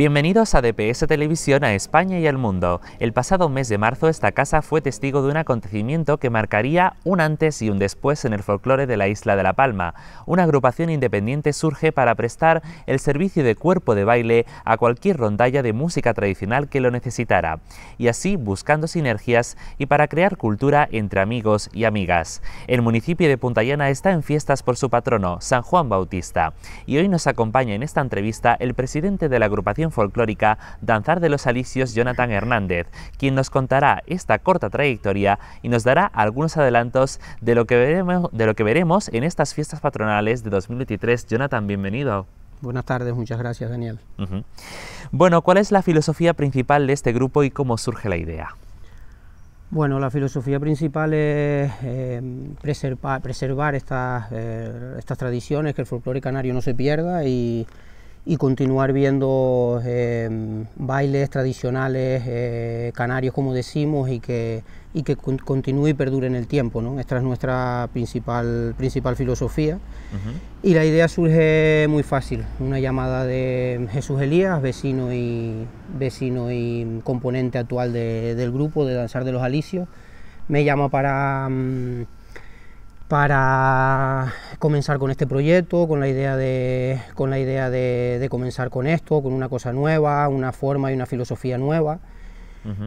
Bienvenidos a DPS Televisión a España y al mundo. El pasado mes de marzo esta casa fue testigo de un acontecimiento que marcaría un antes y un después en el folclore de la isla de La Palma. Una agrupación independiente surge para prestar el servicio de cuerpo de baile a cualquier rondalla de música tradicional que lo necesitara, y así buscando sinergias y para crear cultura entre amigos y amigas. El municipio de Puntallana está en fiestas por su patrono, San Juan Bautista, y hoy nos acompaña en esta entrevista el presidente de la agrupación folclórica Danzar de los Alicios Jonathan Hernández, quien nos contará esta corta trayectoria y nos dará algunos adelantos de lo que veremos, de lo que veremos en estas fiestas patronales de 2023. Jonathan, bienvenido. Buenas tardes, muchas gracias Daniel. Bueno, ¿cuál es la filosofía principal de este grupo y cómo surge la idea? Bueno, la filosofía principal es eh, preservar, estas, eh, estas, tradiciones, que el folclore canario no se pierda y y continuar viendo em, bailes tradicionales eh, canarios, como decimos, y que, que continúe y perdure en el tiempo. ¿no? Esta es nuestra principal, principal filosofía. Y la idea surge muy fácil, una llamada de Jesús Elías, vecino y, vecino y componente actual del grupo de Danzar de los Alicios. Me llama para... Mm, para comenzar con este proyecto, con la idea de, con la idea de, comenzar con esto, con una cosa nueva, una forma y una filosofía nueva.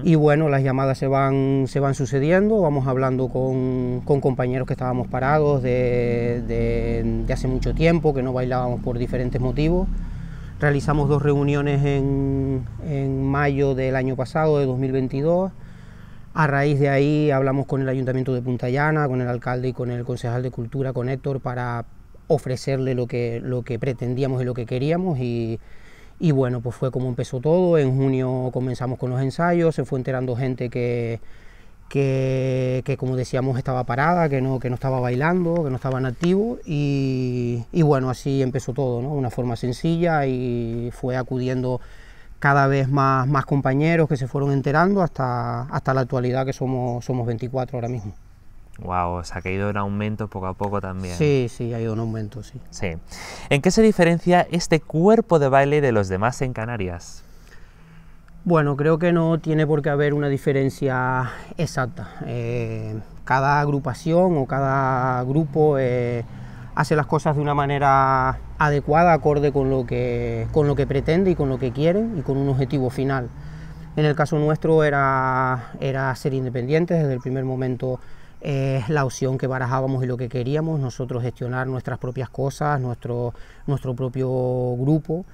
Y bueno, las llamadas se van, se van sucediendo, vamos hablando con, compañeros que estábamos parados de, hace mucho tiempo, que no bailábamos por diferentes motivos. Realizamos dos reuniones en mayo del año pasado, de 2022. A raíz de ahí hablamos con el Ayuntamiento de Punta Llana, con el alcalde y con el concejal de Cultura, con Héctor, para ofrecerle lo que, lo que pretendíamos y lo que queríamos y, bueno, pues fue como empezó todo. En junio comenzamos con los ensayos, se fue enterando gente que, que, como decíamos estaba parada, que no, que no estaba bailando, que no estaba en activo y, y bueno, así empezó todo, ¿no? Una forma sencilla y fue acudiendo cada vez más, más compañeros que se fueron enterando hasta, hasta la actualidad que somos, somos 24 ahora mismo. Wow, o sea ha ido en aumento poco a poco también. Sí, sí, ha ido en aumento, sí. Sí. ¿En qué se diferencia este cuerpo de baile de los demás en Canarias? Bueno, creo que no tiene por qué haber una diferencia exacta. Eh, cada agrupación o cada grupo eh, hace las cosas de una manera adecuada, acorde con lo que, con lo que pretende y con lo que quiere y con un objetivo final. En el caso nuestro era, era ser independientes desde el primer momento es eh, la opción que barajábamos y lo que queríamos, nosotros gestionar nuestras propias cosas, nuestro, nuestro propio grupo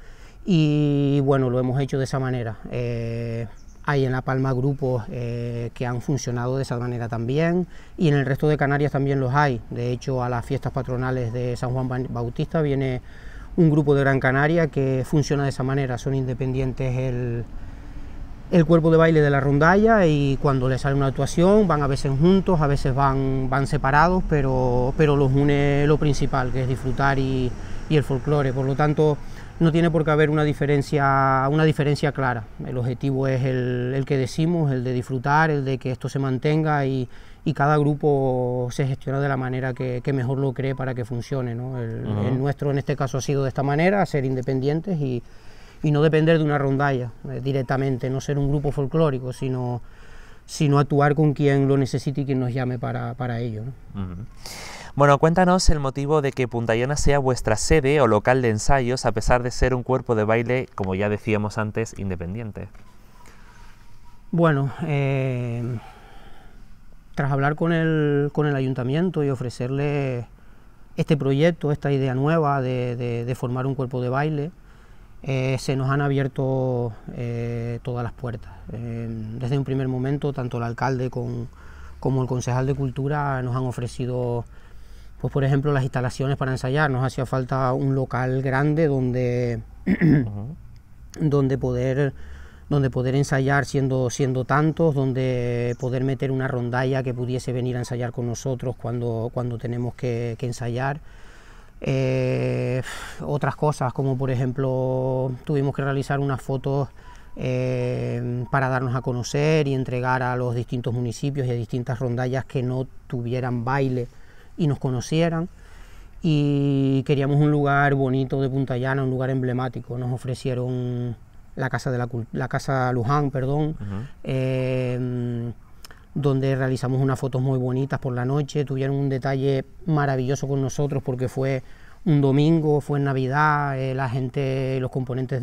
y bueno, lo hemos hecho de esa manera. Eh, hay en La Palma grupos eh, que han funcionado de esa manera también y en el resto de Canarias también los hay. De hecho, a las fiestas patronales de San Juan Bautista viene un grupo de Gran Canaria que funciona de esa manera. Son independientes el, cuerpo de baile de la rondalla y cuando les sale una actuación van a veces juntos, a veces van, van separados, pero, pero los une lo principal, que es disfrutar y, y el folclore. Por lo tanto, no tiene por qué haber una diferencia, una diferencia clara. El objetivo es el, que decimos, el de disfrutar, el de que esto se mantenga y, cada grupo se gestiona de la manera que, mejor lo cree para que funcione. El, nuestro en este caso ha sido de esta manera, ser independientes y, no depender de una rondalla eh, directamente, no ser un grupo folclórico, sino, sino actuar con quien lo necesite y quien nos llame para, ello. Bueno, cuéntanos el motivo de que Punta Llana sea vuestra sede o local de ensayos, a pesar de ser un cuerpo de baile, como ya decíamos antes, independiente. Bueno, eh, tras hablar con el, con el ayuntamiento y ofrecerle este proyecto, esta idea nueva de, formar un cuerpo de baile, eh, se nos han abierto eh, todas las puertas. Em, desde un primer momento, tanto el alcalde como el concejal de cultura nos han ofrecido pues por ejemplo las instalaciones para ensayar, nos hacía falta un local grande donde, donde poder donde poder ensayar siendo, siendo tantos, donde poder meter una rondalla que pudiese venir a ensayar con nosotros cuando, cuando tenemos que, ensayar. Eh, otras cosas, como por ejemplo tuvimos que realizar unas fotos eh, para darnos a conocer y entregar a los distintos municipios y a distintas rondallas que no tuvieran baile y nos conocieran. Y queríamos un lugar bonito de Punta Llana, un lugar emblemático. Nos ofrecieron la Casa, de la, la casa Luján, perdón, em, donde realizamos unas fotos muy bonitas por la noche. Tuvieron un detalle maravilloso con nosotros porque fue un domingo, fue en Navidad, eh, la gente, los componentes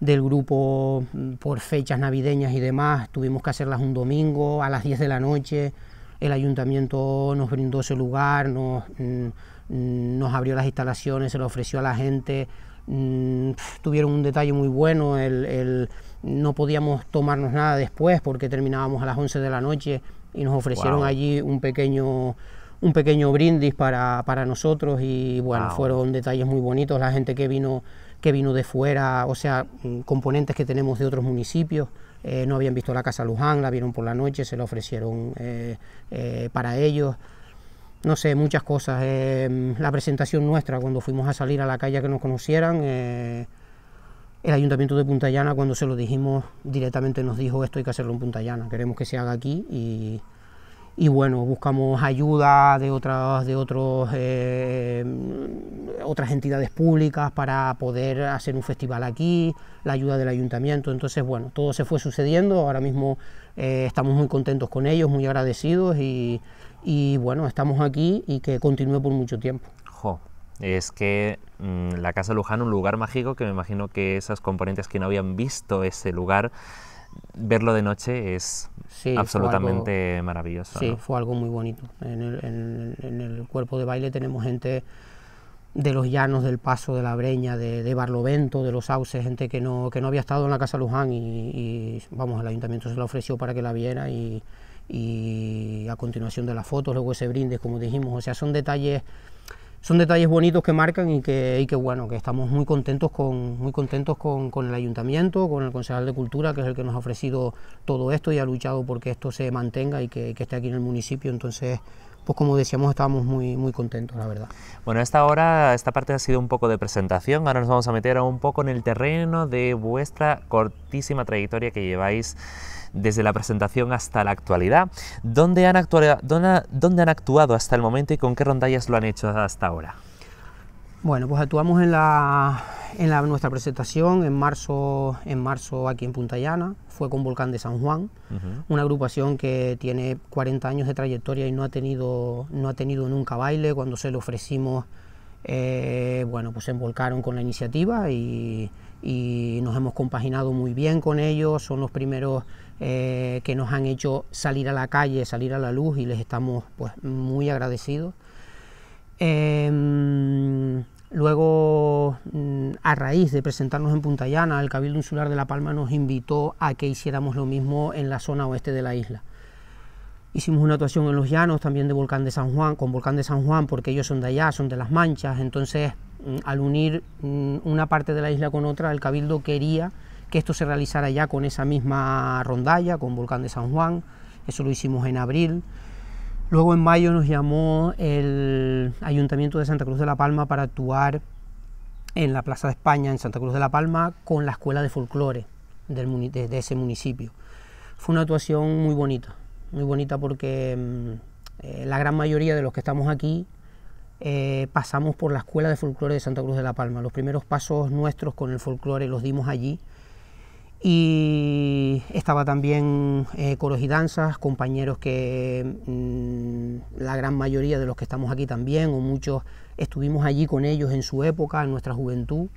del grupo mm, por fechas navideñas y demás, tuvimos que hacerlas un domingo a las 10 de la noche el ayuntamiento nos brindó ese lugar, nos, mm, nos abrió las instalaciones, se lo ofreció a la gente, mm, tuvieron un detalle muy bueno, el, no podíamos tomarnos nada después porque terminábamos a las 11 de la noche y nos ofrecieron allí un pequeño un pequeño brindis para, nosotros y bueno, fueron detalles muy bonitos, la gente que vino, que vino de fuera, o sea, mm, componentes que tenemos de otros municipios. Eh, no habían visto la casa Luján, la vieron por la noche, se la ofrecieron eh, eh, para ellos. No sé, muchas cosas. la presentación nuestra, cuando fuimos a salir a la calle que nos conocieran, el ayuntamiento de Punta Llana, cuando se lo dijimos directamente, nos dijo esto hay que hacerlo en Punta Llana, queremos que se haga aquí y, y bueno, buscamos ayuda de otras, de otros, eh, otras entidades públicas para poder hacer un festival aquí, la ayuda del ayuntamiento, entonces bueno, todo se fue sucediendo, ahora mismo eh, estamos muy contentos con ellos, muy agradecidos y, bueno, estamos aquí y que continúe por mucho tiempo. es que mm, la Casa Luján, un lugar mágico que me imagino que esas componentes que no habían visto ese lugar, verlo de noche es absolutamente maravilloso. Sí, fue algo muy bonito. En el, en, el, cuerpo de baile tenemos gente de los llanos, del Paso, de la Breña, de, Barlovento, de los Sauces, gente que no, que no había estado en la Casa Luján y, vamos, el ayuntamiento se la ofreció para que la viera y, a continuación de las fotos, luego ese brinde... como dijimos, o sea, son detalles son detalles bonitos que marcan y que, y que bueno, que estamos muy contentos, con, muy contentos con, con, el ayuntamiento, con el concejal de cultura, que es el que nos ha ofrecido todo esto y ha luchado porque esto se mantenga y que, que esté aquí en el municipio. Entonces, pues como decíamos, estábamos muy, muy contentos, la verdad. Bueno, esta hora, esta parte ha sido un poco de presentación, ahora nos vamos a meter un poco en el terreno de vuestra cortísima trayectoria que lleváis desde la presentación hasta la actualidad. ¿Dónde han, actuado, han actuado hasta el momento y con qué rondallas lo han hecho hasta ahora? Bueno, pues actuamos en, la, en nuestra presentación en marzo, en marzo aquí en Punta Llana, fue con Volcán de San Juan, una agrupación que tiene 40 años de trayectoria y no ha tenido, no ha tenido nunca baile, cuando se lo ofrecimos, eh, bueno, pues se volcaron con la iniciativa y, y nos hemos compaginado muy bien con ellos, son los primeros eh, que nos han hecho salir a la calle, salir a la luz y les estamos pues, muy agradecidos. Em, luego, mm, a raíz de presentarnos en Punta Llana, el Cabildo Insular de La Palma nos invitó a que hiciéramos lo mismo en la zona oeste de la isla. Hicimos una actuación en los llanos también de Volcán de San Juan, con Volcán de San Juan, porque ellos son de allá, son de las Manchas, entonces Mm, al unir mm, una parte de la isla con otra, el Cabildo quería que esto se realizara ya con esa misma rondalla, con Volcán de San Juan, eso lo hicimos en abril. Luego en mayo nos llamó el Ayuntamiento de Santa Cruz de la Palma para actuar en la Plaza de España, en Santa Cruz de la Palma, con la Escuela de Folclore de, ese municipio. Fue una actuación muy bonita, muy bonita porque mm, eh, la gran mayoría de los que estamos aquí eh, pasamos por la Escuela de Folclore de Santa Cruz de la Palma. Los primeros pasos nuestros con el folclore los dimos allí. Y estaba también eh, coros y danzas, compañeros que mm, la gran mayoría de los que estamos aquí también, o muchos, estuvimos allí con ellos en su época, en nuestra juventud.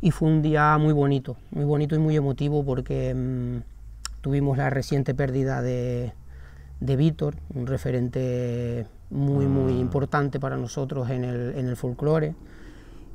Y fue un día muy bonito, muy bonito y muy emotivo porque mm, tuvimos la reciente pérdida de, de Víctor, un referente muy, muy ah. importante para nosotros en el, en folclore.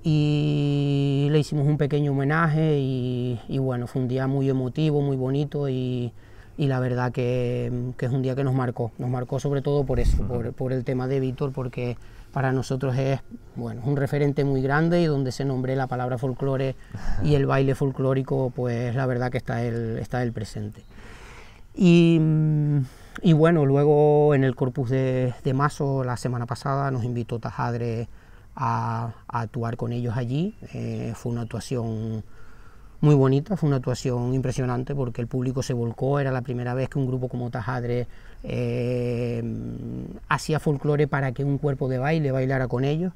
Y le hicimos un pequeño homenaje y, bueno, fue un día muy emotivo, muy bonito y, la verdad que, es un día que nos marcó, nos marcó sobre todo por eso, por, el tema de Víctor, porque para nosotros es bueno, un referente muy grande y donde se nombre la palabra folclore y el baile folclórico, pues la verdad que está el está el presente. Y y bueno, luego en el corpus de, de la semana pasada nos invitó Tajadre a, actuar con ellos allí. Eh, fue una actuación muy bonita, fue una actuación impresionante porque el público se volcó, era la primera vez que un grupo como Tajadre eh, hacía folclore para que un cuerpo de baile bailara con ellos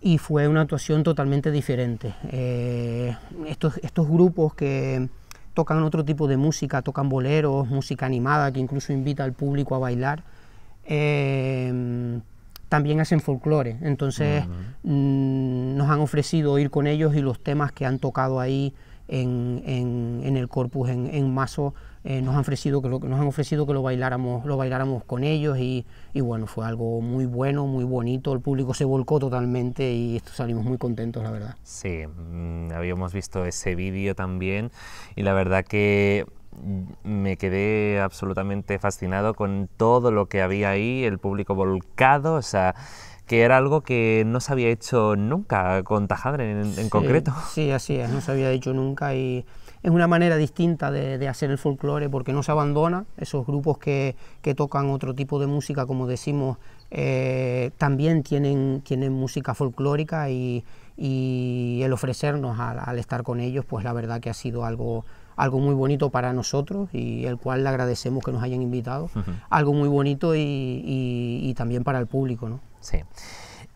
y fue una actuación totalmente diferente. Eh, estos, estos grupos que tocan otro tipo de música, tocan boleros, música animada que incluso invita al público a bailar. Em, también hacen folclore, entonces mm, nos han ofrecido ir con ellos y los temas que han tocado ahí en, en, el corpus, en, en mazo, eh, nos, han ofrecido que lo, nos han ofrecido que lo bailáramos, lo bailáramos con ellos y, y, bueno, fue algo muy bueno, muy bonito, el público se volcó totalmente y esto salimos muy contentos, la verdad. Sí, mm, habíamos visto ese vídeo también y la verdad que mm, me quedé absolutamente fascinado con todo lo que había ahí, el público volcado, o sea, que era algo que no se había hecho nunca con Tajadre en, concreto. Sí, así es, no se había hecho nunca y es una manera distinta de, hacer el folclore porque no se abandona esos grupos que, que tocan otro tipo de música, como decimos, eh, también tienen, tienen música folclórica y, el ofrecernos al, estar con ellos, pues la verdad que ha sido algo, algo muy bonito para nosotros y el cual le agradecemos que nos hayan invitado, algo muy bonito y, y también para el público. ¿no? Sí.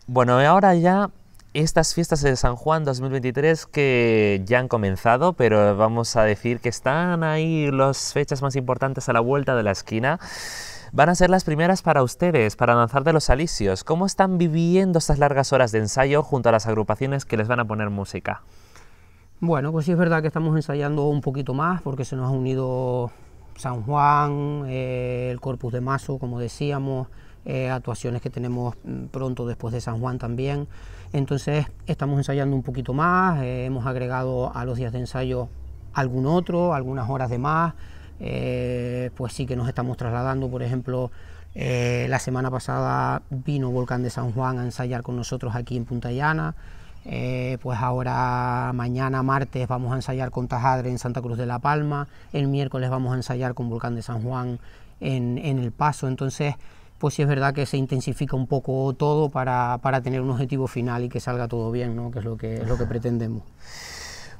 Bueno, ahora ya estas fiestas de San Juan 2023 que ya han comenzado, pero vamos a decir que están ahí las fechas más importantes a la vuelta de la esquina. Van a ser las primeras para ustedes, para danzar de los alicios. ¿Cómo están viviendo estas largas horas de ensayo junto a las agrupaciones que les van a poner música? Bueno, pues sí es verdad que estamos ensayando un poquito más porque se nos ha unido San Juan, eh, el Corpus de Mazo, como decíamos, eh, actuaciones que tenemos mm, pronto después de San Juan también. Entonces estamos ensayando un poquito más, eh, hemos agregado a los días de ensayo algún otro, algunas horas de más, eh, pues sí que nos estamos trasladando, por ejemplo, eh, la semana pasada vino Volcán de San Juan a ensayar con nosotros aquí en Punta Llana. pues ahora mañana martes vamos a ensayar con Tajadre en Santa Cruz de la Palma, el miércoles vamos a ensayar con Volcán de San Juan en, en El Paso, entonces pues sí es verdad que se intensifica un poco todo para, tener un objetivo final y que salga todo bien, ¿no? que es lo que, es lo que pretendemos.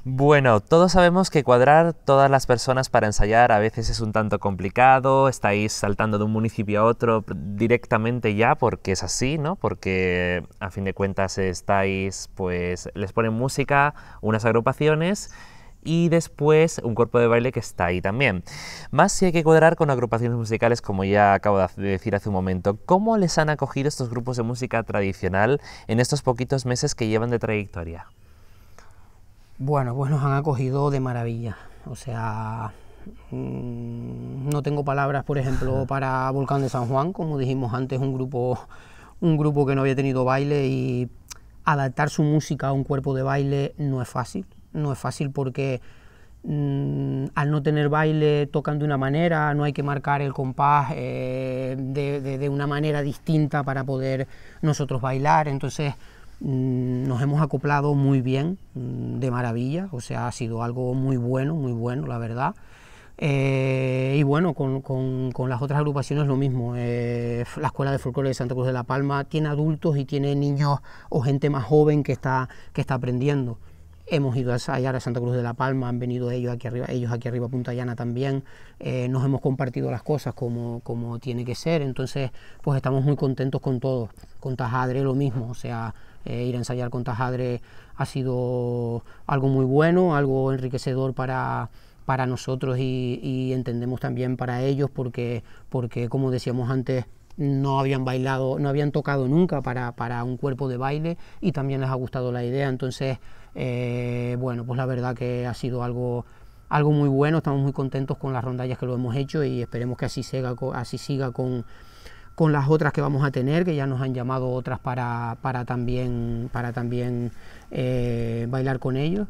Bueno, todos sabemos que cuadrar todas las personas para ensayar a veces es un tanto complicado, estáis saltando de un municipio a otro directamente ya porque es así, ¿no? Porque a fin de cuentas estáis, pues les ponen música unas agrupaciones y después un cuerpo de baile que está ahí también. Más si hay que cuadrar con agrupaciones musicales, como ya acabo de decir hace un momento. ¿Cómo les han acogido estos grupos de música tradicional en estos poquitos meses que llevan de trayectoria? Bueno, pues nos han acogido de maravilla. O sea, mm, no tengo palabras, por ejemplo, para Volcán de San Juan, como dijimos antes, un grupo, un grupo que no había tenido baile y adaptar su música a un cuerpo de baile no es fácil no es fácil porque mm, al no tener baile tocan de una manera, no hay que marcar el compás eh, de, una manera distinta para poder nosotros bailar, entonces mm, nos hemos acoplado muy bien, mm, de maravilla, o sea, ha sido algo muy bueno, muy bueno, la verdad. Eh, y bueno, con, las otras agrupaciones lo mismo. Eh, la Escuela de Folclore de Santa Cruz de la Palma tiene adultos y tiene niños o gente más joven que está, que está aprendiendo hemos ido a ensayar a Santa Cruz de la Palma, han venido ellos aquí arriba, ellos aquí arriba a Punta Llana también, eh, nos hemos compartido las cosas como, como tiene que ser, entonces pues estamos muy contentos con todo... con Tajadre lo mismo, o sea, eh, ir a ensayar con Tajadre ha sido algo muy bueno, algo enriquecedor para para nosotros y, entendemos también para ellos porque, porque como decíamos antes, no habían bailado, no habían tocado nunca para, para, un cuerpo de baile y también les ha gustado la idea. Entonces, eh, bueno, pues la verdad que ha sido algo, algo muy bueno, estamos muy contentos con las rondallas que lo hemos hecho y esperemos que así siga, así siga con, con las otras que vamos a tener, que ya nos han llamado otras para, para también, para también eh, bailar con ellos.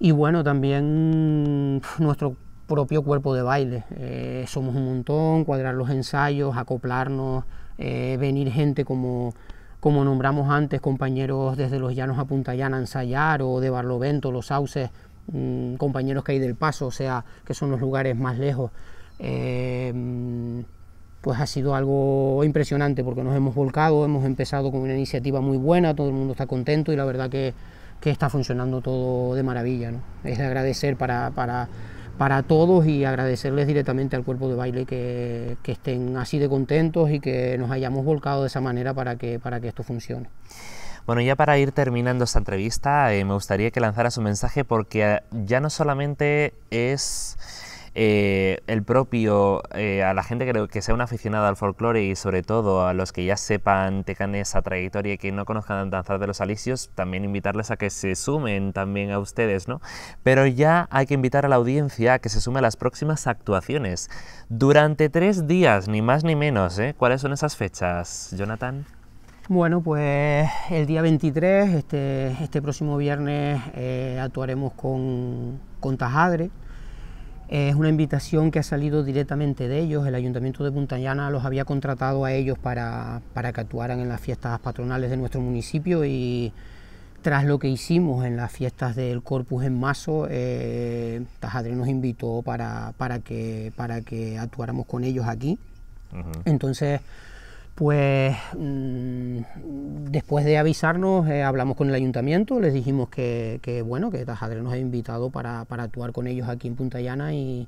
Y bueno, también nuestro propio cuerpo de baile. Eh, somos un montón, cuadrar los ensayos, acoplarnos, venir gente como, como nombramos antes, compañeros desde los llanos a Llana... Ensayar o de Barlovento, Los Sauces, mm, compañeros que hay del Paso, o sea, que son los lugares más lejos. Eh, mm, pues ha sido algo impresionante porque nos hemos volcado, hemos empezado con una iniciativa muy buena, todo el mundo está contento y la verdad que, que está funcionando todo de maravilla. ¿no? Es de agradecer para para todos y agradecerles directamente al cuerpo de baile que, estén así de contentos y que nos hayamos volcado de esa manera para que, para que esto funcione. Bueno, ya para ir terminando esta entrevista, eh, me gustaría que lanzaras un mensaje porque ya no solamente es eh, el propio, eh, a la gente que, que sea una aficionada al folclore y sobre todo a los que ya sepan, tengan esa trayectoria y que no conozcan danzas de los alisios, también invitarles a que se sumen también a ustedes, ¿no? Pero ya hay que invitar a la audiencia a que se sume a las próximas actuaciones. Durante tres días, ni más ni menos, ¿eh? ¿Cuáles son esas fechas, Jonathan? Bueno, pues el día 23, este, este próximo viernes, eh, actuaremos con, con Tajadre. Es una invitación que ha salido directamente de ellos. El Ayuntamiento de Puntañana los había contratado a ellos para, para que actuaran en las fiestas patronales de nuestro municipio y tras lo que hicimos en las fiestas del Corpus en Mazo, eh, nos invitó para, para, que, para que actuáramos con ellos aquí. Entonces pues mm, después de avisarnos eh, hablamos con el ayuntamiento, les dijimos que, bueno, que Tajadre nos ha invitado para, actuar con ellos aquí en Punta Llana y,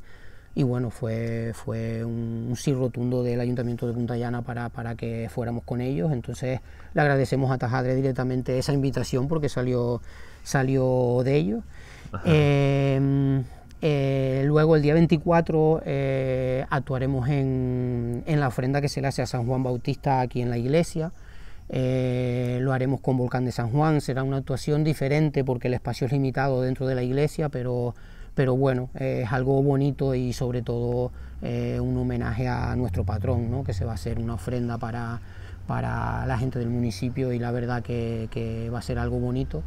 bueno, fue, fue un, sí rotundo del ayuntamiento de Punta Llana para, para, que fuéramos con ellos, entonces le agradecemos a Tajadre directamente esa invitación porque salió, salió de ellos. Eh, luego el día 24 eh, actuaremos en, la ofrenda que se le hace a San Juan Bautista aquí en la iglesia. Eh, lo haremos con Volcán de San Juan, será una actuación diferente porque el espacio es limitado dentro de la iglesia, pero, bueno, es algo bonito y sobre todo un homenaje a nuestro patrón, que se va a hacer una ofrenda para, la gente del municipio y la verdad que va a ser algo bonito.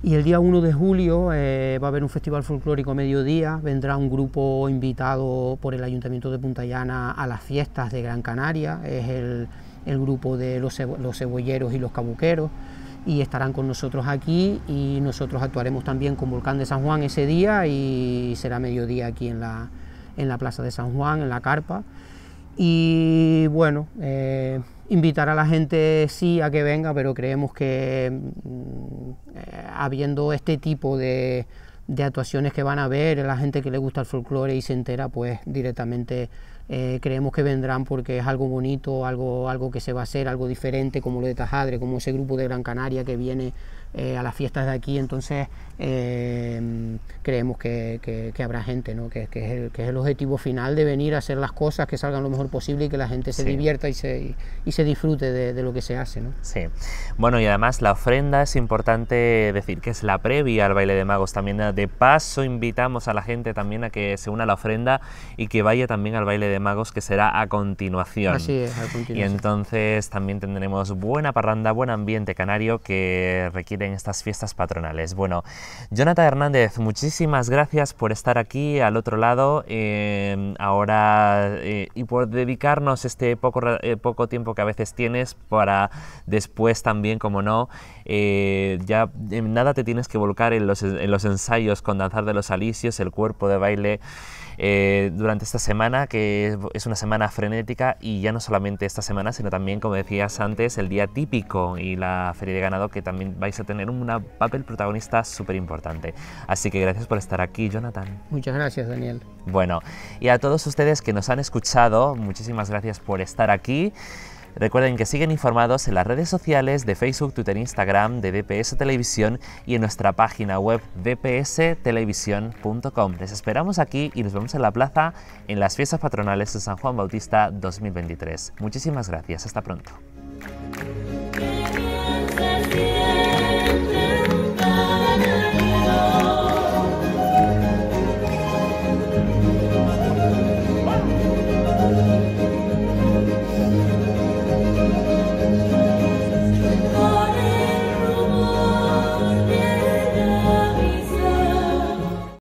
Y el día 1 de julio eh, va a haber un festival folclórico mediodía, vendrá un grupo invitado por el Ayuntamiento de Llana... a las fiestas de Gran Canaria, es el, grupo de los, los cebolleros y los cabuqueros y estarán con nosotros aquí y nosotros actuaremos también con Volcán de San Juan ese día y será mediodía aquí en la, en la Plaza de San Juan, en la Carpa. Y bueno, eh, invitar a la gente sí a que venga, pero creemos que mm, eh, habiendo este tipo de, de, actuaciones que van a ver, la gente que le gusta el folclore y se entera, pues directamente eh, creemos que vendrán porque es algo bonito, algo, algo que se va a hacer, algo diferente, como lo de Tajadre, como ese grupo de Gran Canaria que viene eh, a las fiestas de aquí, entonces eh, creemos que, habrá gente, ¿no? Que, es el, objetivo final de venir a hacer las cosas que salgan lo mejor posible y que la gente se divierta y se, y, se disfrute de, lo que se hace. Sí, bueno, y además la ofrenda es importante decir que es la previa al baile de magos también. De paso, invitamos a la gente también a que se una a la ofrenda y que vaya también al baile de magos que será a continuación. Así a continuación. Y entonces también tendremos buena parranda, buen ambiente canario que requiere en estas fiestas patronales. Bueno, Jonathan Hernández, muchísimas gracias por estar aquí al otro lado em, ahora eh, y por dedicarnos este poco, eh, poco tiempo que a veces tienes para después también, como no, eh, ya em, nada te tienes que volcar en los, en los ensayos con Danzar de los Alisios, el cuerpo de baile. Eh, durante esta semana, que es una semana frenética y ya no solamente esta semana, sino también, como decías antes, el día típico y la feria de ganado, que también vais a tener un papel protagonista súper importante. Así que gracias por estar aquí, Jonathan. Muchas gracias, Daniel. Bueno, y a todos ustedes que nos han escuchado, muchísimas gracias por estar aquí. Recuerden que siguen informados en las redes sociales de Facebook, Twitter, Instagram, de DPS Televisión y en nuestra página web dpstelevisión.com. Les esperamos aquí y nos vemos en la plaza en las fiestas patronales de San Juan Bautista 2023. Muchísimas gracias, hasta pronto.